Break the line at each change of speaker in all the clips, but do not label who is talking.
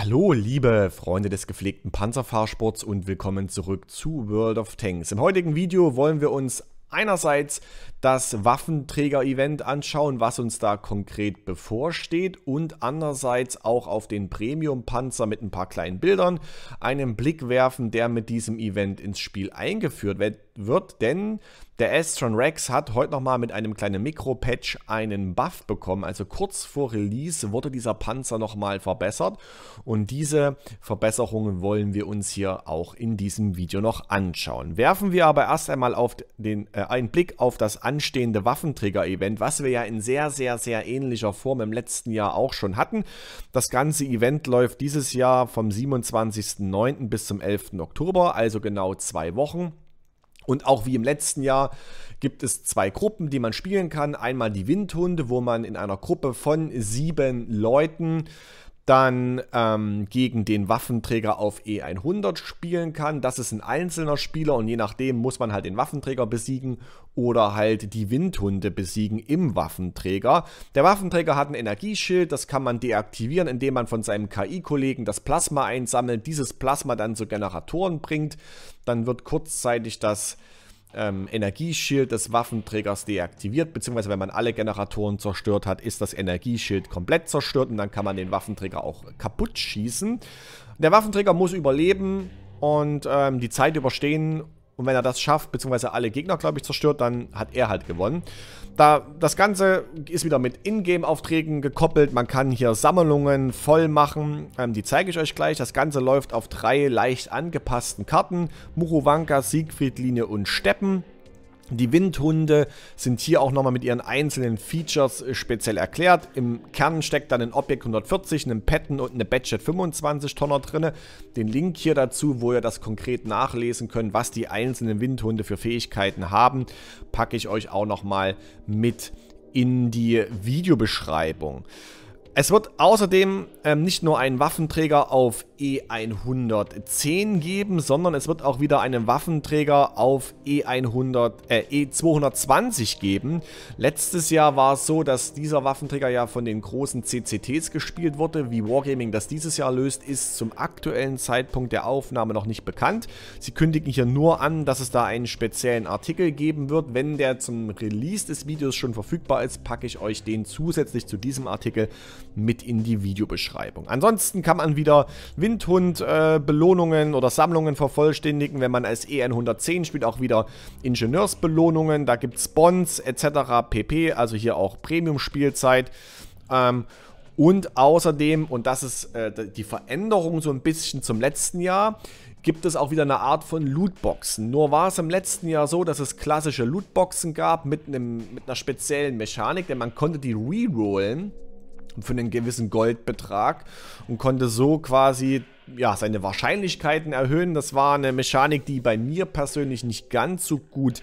Hallo liebe Freunde des gepflegten Panzerfahrsports und willkommen zurück zu World of Tanks. Im heutigen Video wollen wir uns einerseits das Waffenträger-Event anschauen, was uns da konkret bevorsteht und andererseits auch auf den Premium-Panzer mit ein paar kleinen Bildern einen Blick werfen, der mit diesem Event ins Spiel eingeführt wird wird, denn der Astron Rex hat heute nochmal mit einem kleinen Mikro-Patch einen Buff bekommen. Also kurz vor Release wurde dieser Panzer nochmal verbessert und diese Verbesserungen wollen wir uns hier auch in diesem Video noch anschauen. Werfen wir aber erst einmal auf den, äh, einen Blick auf das anstehende Waffenträger-Event, was wir ja in sehr, sehr, sehr ähnlicher Form im letzten Jahr auch schon hatten. Das ganze Event läuft dieses Jahr vom 27.09. bis zum 11. Oktober, also genau zwei Wochen. Und auch wie im letzten Jahr gibt es zwei Gruppen, die man spielen kann. Einmal die Windhunde, wo man in einer Gruppe von sieben Leuten dann ähm, gegen den Waffenträger auf E100 spielen kann. Das ist ein einzelner Spieler und je nachdem muss man halt den Waffenträger besiegen oder halt die Windhunde besiegen im Waffenträger. Der Waffenträger hat ein Energieschild, das kann man deaktivieren, indem man von seinem KI-Kollegen das Plasma einsammelt, dieses Plasma dann zu Generatoren bringt. Dann wird kurzzeitig das ähm, Energieschild des Waffenträgers deaktiviert, beziehungsweise wenn man alle Generatoren zerstört hat, ist das Energieschild komplett zerstört und dann kann man den Waffenträger auch kaputt schießen. Der Waffenträger muss überleben und ähm, die Zeit überstehen und wenn er das schafft, beziehungsweise alle Gegner, glaube ich, zerstört, dann hat er halt gewonnen. Da, das Ganze ist wieder mit Ingame-Aufträgen gekoppelt. Man kann hier Sammlungen voll machen. Ähm, die zeige ich euch gleich. Das Ganze läuft auf drei leicht angepassten Karten. Muruwanka, Siegfriedlinie und Steppen. Die Windhunde sind hier auch nochmal mit ihren einzelnen Features äh, speziell erklärt. Im Kern steckt dann ein Objekt 140, ein Patten und eine Badget 25 Tonner drin. Den Link hier dazu, wo ihr das konkret nachlesen könnt, was die einzelnen Windhunde für Fähigkeiten haben, packe ich euch auch nochmal mit in die Videobeschreibung. Es wird außerdem ähm, nicht nur einen Waffenträger auf E110 geben, sondern es wird auch wieder einen Waffenträger auf E100, äh, E220 geben. Letztes Jahr war es so, dass dieser Waffenträger ja von den großen CCTs gespielt wurde. Wie Wargaming das dieses Jahr löst, ist zum aktuellen Zeitpunkt der Aufnahme noch nicht bekannt. Sie kündigen hier nur an, dass es da einen speziellen Artikel geben wird. Wenn der zum Release des Videos schon verfügbar ist, packe ich euch den zusätzlich zu diesem Artikel mit in die Videobeschreibung. Ansonsten kann man wieder Windhund-Belohnungen äh, oder Sammlungen vervollständigen, wenn man als EN110 spielt, auch wieder Ingenieursbelohnungen, da gibt es Bonds etc. pp, also hier auch Premium-Spielzeit. Ähm, und außerdem, und das ist äh, die Veränderung so ein bisschen zum letzten Jahr, gibt es auch wieder eine Art von Lootboxen. Nur war es im letzten Jahr so, dass es klassische Lootboxen gab mit, einem, mit einer speziellen Mechanik, denn man konnte die rerollen für einen gewissen Goldbetrag und konnte so quasi ja, seine Wahrscheinlichkeiten erhöhen. Das war eine Mechanik, die bei mir persönlich nicht ganz so gut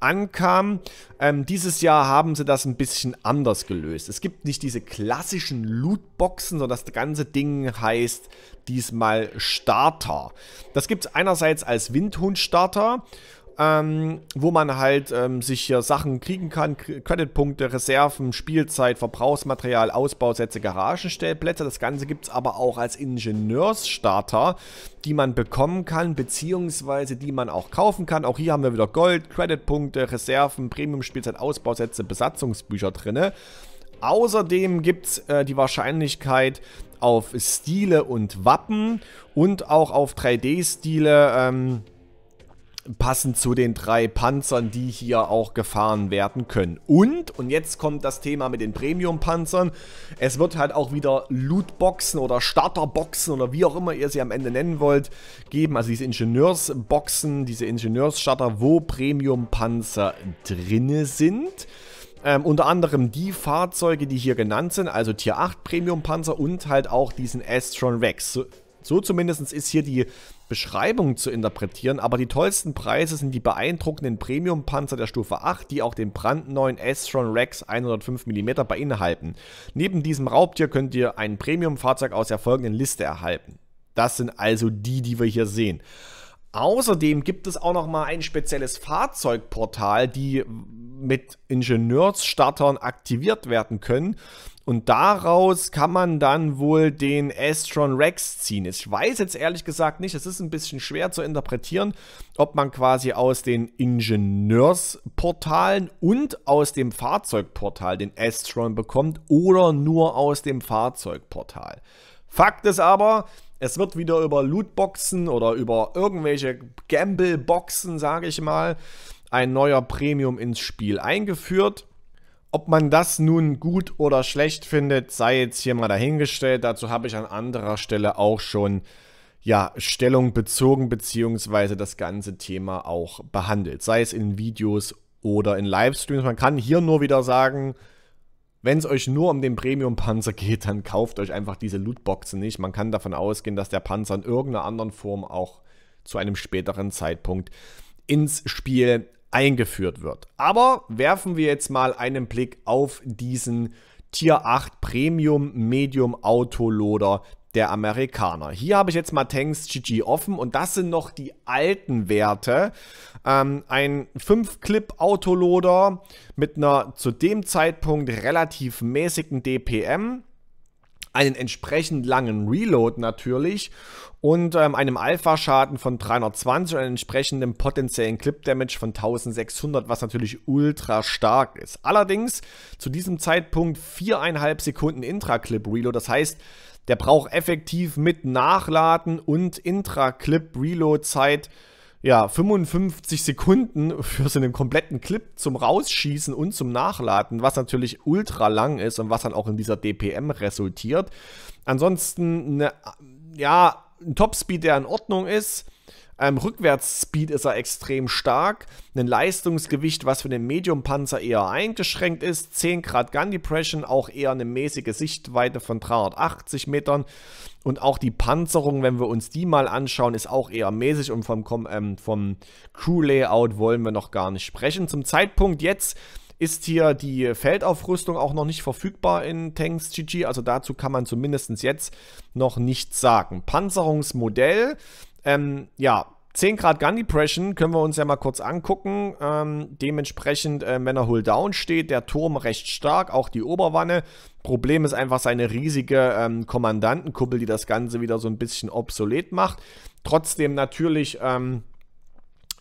ankam. Ähm, dieses Jahr haben sie das ein bisschen anders gelöst. Es gibt nicht diese klassischen Lootboxen, sondern das ganze Ding heißt diesmal Starter. Das gibt es einerseits als Windhund-Starter ähm, wo man halt ähm, sich hier Sachen kriegen kann, Creditpunkte, Reserven, Spielzeit, Verbrauchsmaterial, Ausbausätze, Garagenstellplätze. Das Ganze gibt es aber auch als Ingenieursstarter, die man bekommen kann, beziehungsweise die man auch kaufen kann. Auch hier haben wir wieder Gold, Creditpunkte, Reserven, Premium-Spielzeit, Ausbausätze, Besatzungsbücher drin. Außerdem gibt es äh, die Wahrscheinlichkeit auf Stile und Wappen und auch auf 3D-Stile ähm, passend zu den drei Panzern, die hier auch gefahren werden können. Und, und jetzt kommt das Thema mit den Premium-Panzern, es wird halt auch wieder Lootboxen oder Starterboxen oder wie auch immer ihr sie am Ende nennen wollt, geben. Also diese Ingenieursboxen, diese Ingenieursstarter, wo Premium-Panzer drinne sind. Ähm, unter anderem die Fahrzeuge, die hier genannt sind, also Tier 8 Premium Panzer und halt auch diesen Astron Rex. So zumindest ist hier die Beschreibung zu interpretieren, aber die tollsten Preise sind die beeindruckenden Premium-Panzer der Stufe 8, die auch den brandneuen Astron Rex 105mm beinhalten. Neben diesem Raubtier könnt ihr ein Premium-Fahrzeug aus der folgenden Liste erhalten. Das sind also die, die wir hier sehen. Außerdem gibt es auch nochmal ein spezielles Fahrzeugportal, die mit Ingenieursstattern aktiviert werden können. Und daraus kann man dann wohl den Astron Rex ziehen. Ich weiß jetzt ehrlich gesagt nicht, es ist ein bisschen schwer zu interpretieren, ob man quasi aus den Ingenieursportalen und aus dem Fahrzeugportal den Astron bekommt oder nur aus dem Fahrzeugportal. Fakt ist aber, es wird wieder über Lootboxen oder über irgendwelche Gamble-Boxen, sage ich mal, ein neuer Premium ins Spiel eingeführt. Ob man das nun gut oder schlecht findet, sei jetzt hier mal dahingestellt. Dazu habe ich an anderer Stelle auch schon ja, Stellung bezogen, beziehungsweise das ganze Thema auch behandelt. Sei es in Videos oder in Livestreams. Man kann hier nur wieder sagen, wenn es euch nur um den Premium-Panzer geht, dann kauft euch einfach diese Lootboxen nicht. Man kann davon ausgehen, dass der Panzer in irgendeiner anderen Form auch zu einem späteren Zeitpunkt ins Spiel eingeführt wird. Aber werfen wir jetzt mal einen Blick auf diesen Tier 8 Premium Medium Autoloader der Amerikaner. Hier habe ich jetzt mal Tanks GG offen und das sind noch die alten Werte. Ähm, ein 5-Clip-Autoloader mit einer zu dem Zeitpunkt relativ mäßigen DPM einen entsprechend langen Reload natürlich und ähm, einem Alpha-Schaden von 320 und einem entsprechenden potenziellen Clip-Damage von 1600, was natürlich ultra stark ist. Allerdings zu diesem Zeitpunkt viereinhalb Sekunden Intra-Clip-Reload, das heißt, der braucht effektiv mit Nachladen und Intra-Clip-Reload-Zeit ja, 55 Sekunden für so einen kompletten Clip zum Rausschießen und zum Nachladen, was natürlich ultra lang ist und was dann auch in dieser DPM resultiert. Ansonsten eine, ja, ein Topspeed, der in Ordnung ist. Ähm, Rückwärtsspeed ist er extrem stark. Ein Leistungsgewicht, was für den Medium-Panzer eher eingeschränkt ist. 10 Grad Gun Depression, auch eher eine mäßige Sichtweite von 380 Metern. Und auch die Panzerung, wenn wir uns die mal anschauen, ist auch eher mäßig und vom, ähm, vom Crew-Layout wollen wir noch gar nicht sprechen. Zum Zeitpunkt jetzt ist hier die Feldaufrüstung auch noch nicht verfügbar in Tanks GG, also dazu kann man zumindest jetzt noch nichts sagen. Panzerungsmodell, ähm, ja, 10 Grad Gun Depression können wir uns ja mal kurz angucken. Ähm, dementsprechend, äh, wenn er Hull Down steht, der Turm recht stark, auch die Oberwanne. Problem ist einfach seine riesige ähm, Kommandantenkuppel, die das Ganze wieder so ein bisschen obsolet macht. Trotzdem natürlich, ähm,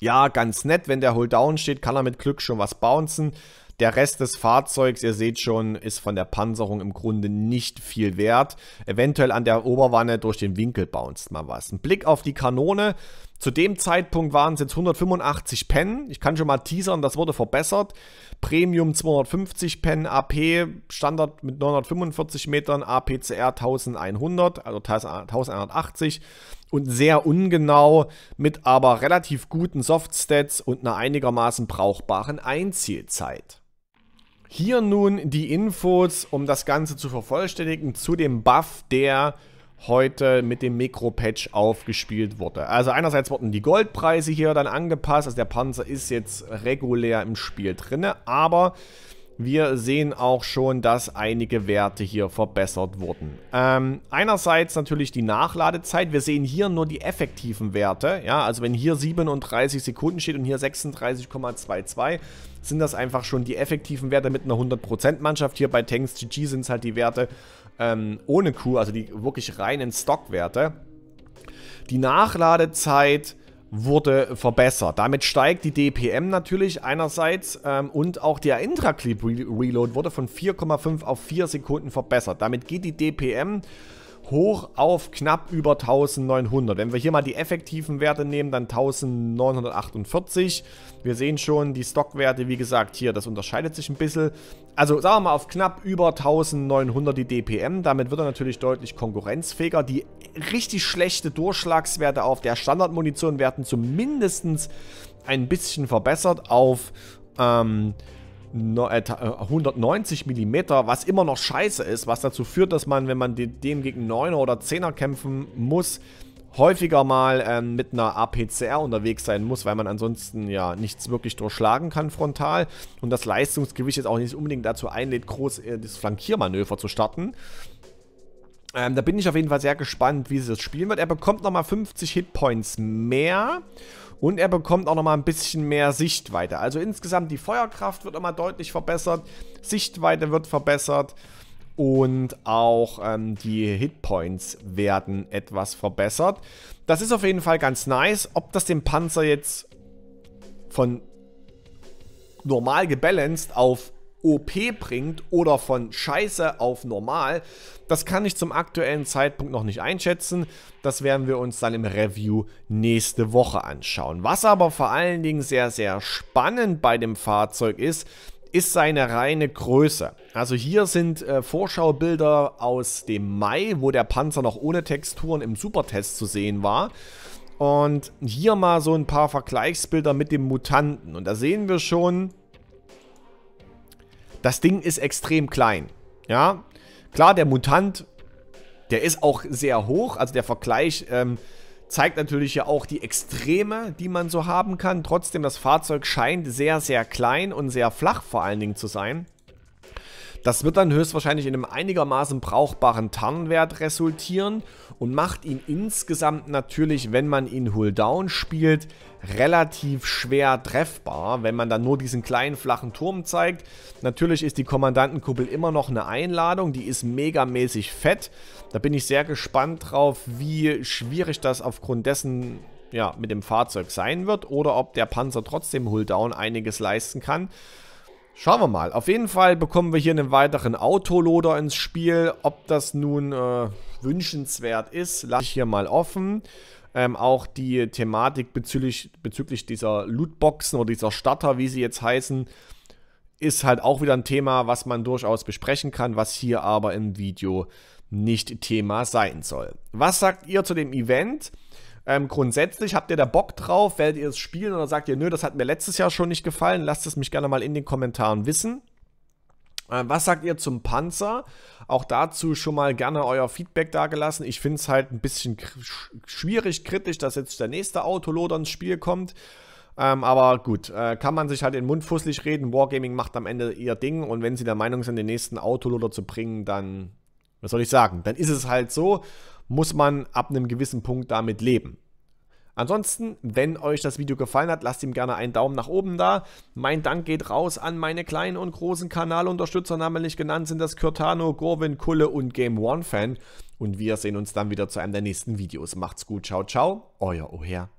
ja, ganz nett, wenn der Hull Down steht, kann er mit Glück schon was bouncen. Der Rest des Fahrzeugs, ihr seht schon, ist von der Panzerung im Grunde nicht viel wert. Eventuell an der Oberwanne durch den Winkel bounced mal was. Ein Blick auf die Kanone. Zu dem Zeitpunkt waren es jetzt 185 Pen. Ich kann schon mal teasern, das wurde verbessert. Premium 250 Pen, AP Standard mit 945 Metern, APCR 1100, also 1180 und sehr ungenau, mit aber relativ guten Softstats und einer einigermaßen brauchbaren Einzielzeit. Hier nun die Infos, um das Ganze zu vervollständigen, zu dem Buff, der heute mit dem Mikro-Patch aufgespielt wurde. Also einerseits wurden die Goldpreise hier dann angepasst, also der Panzer ist jetzt regulär im Spiel drin, aber wir sehen auch schon, dass einige Werte hier verbessert wurden. Ähm, einerseits natürlich die Nachladezeit. Wir sehen hier nur die effektiven Werte. Ja, also wenn hier 37 Sekunden steht und hier 36,22, sind das einfach schon die effektiven Werte mit einer 100% Mannschaft. Hier bei Tanks GG sind es halt die Werte ähm, ohne Q, also die wirklich reinen Stockwerte. Die Nachladezeit wurde verbessert. Damit steigt die DPM natürlich einerseits ähm, und auch der intra Intraclip Reload wurde von 4,5 auf 4 Sekunden verbessert. Damit geht die DPM hoch auf knapp über 1900. Wenn wir hier mal die effektiven Werte nehmen, dann 1948. Wir sehen schon die Stockwerte, wie gesagt, hier, das unterscheidet sich ein bisschen. Also sagen wir mal auf knapp über 1900 die DPM. Damit wird er natürlich deutlich konkurrenzfähiger. Die richtig schlechte Durchschlagswerte auf der Standardmunition werden zumindest ein bisschen verbessert auf ähm, 190 äh, äh, mm, was immer noch scheiße ist, was dazu führt, dass man, wenn man dem gegen 9er oder 10er kämpfen muss, häufiger mal ähm, mit einer APCR unterwegs sein muss, weil man ansonsten ja nichts wirklich durchschlagen kann frontal und das Leistungsgewicht jetzt auch nicht unbedingt dazu einlädt, groß äh, das Flankiermanöver zu starten. Ähm, da bin ich auf jeden Fall sehr gespannt, wie sie das spielen wird. Er bekommt nochmal 50 Hitpoints mehr. Und er bekommt auch nochmal ein bisschen mehr Sichtweite. Also insgesamt die Feuerkraft wird nochmal deutlich verbessert. Sichtweite wird verbessert. Und auch ähm, die Hitpoints werden etwas verbessert. Das ist auf jeden Fall ganz nice. Ob das den Panzer jetzt von normal gebalanced auf OP bringt oder von Scheiße auf normal, das kann ich zum aktuellen Zeitpunkt noch nicht einschätzen. Das werden wir uns dann im Review nächste Woche anschauen. Was aber vor allen Dingen sehr, sehr spannend bei dem Fahrzeug ist, ist seine reine Größe. Also hier sind äh, Vorschaubilder aus dem Mai, wo der Panzer noch ohne Texturen im Supertest zu sehen war. Und hier mal so ein paar Vergleichsbilder mit dem Mutanten. Und da sehen wir schon, das Ding ist extrem klein. Ja, klar, der Mutant, der ist auch sehr hoch. Also der Vergleich ähm, zeigt natürlich ja auch die Extreme, die man so haben kann. Trotzdem, das Fahrzeug scheint sehr, sehr klein und sehr flach vor allen Dingen zu sein. Das wird dann höchstwahrscheinlich in einem einigermaßen brauchbaren Tarnwert resultieren und macht ihn insgesamt natürlich, wenn man ihn Hull-Down spielt, relativ schwer treffbar, wenn man dann nur diesen kleinen flachen Turm zeigt. Natürlich ist die Kommandantenkuppel immer noch eine Einladung, die ist megamäßig fett. Da bin ich sehr gespannt drauf, wie schwierig das aufgrund dessen ja, mit dem Fahrzeug sein wird oder ob der Panzer trotzdem Hull-Down einiges leisten kann. Schauen wir mal. Auf jeden Fall bekommen wir hier einen weiteren Autoloader ins Spiel. Ob das nun äh, wünschenswert ist, lasse ich hier mal offen. Ähm, auch die Thematik bezüglich, bezüglich dieser Lootboxen oder dieser Starter, wie sie jetzt heißen, ist halt auch wieder ein Thema, was man durchaus besprechen kann, was hier aber im Video nicht Thema sein soll. Was sagt ihr zu dem Event? Ähm, grundsätzlich habt ihr da Bock drauf? Werdet ihr es spielen oder sagt ihr, nö, das hat mir letztes Jahr schon nicht gefallen? Lasst es mich gerne mal in den Kommentaren wissen. Äh, was sagt ihr zum Panzer? Auch dazu schon mal gerne euer Feedback dagelassen. Ich finde es halt ein bisschen schwierig, kritisch, dass jetzt der nächste Autoloader ins Spiel kommt. Ähm, aber gut, äh, kann man sich halt in den Mund fusselig reden. Wargaming macht am Ende ihr Ding und wenn sie der Meinung sind, den nächsten Autoloader zu bringen, dann, was soll ich sagen, dann ist es halt so muss man ab einem gewissen Punkt damit leben. Ansonsten, wenn euch das Video gefallen hat, lasst ihm gerne einen Daumen nach oben da. Mein Dank geht raus an meine kleinen und großen Kanalunterstützer, namentlich genannt sind das Curtano, Gorwin, Kulle und Game One Fan. Und wir sehen uns dann wieder zu einem der nächsten Videos. Macht's gut, ciao, ciao, euer Oher.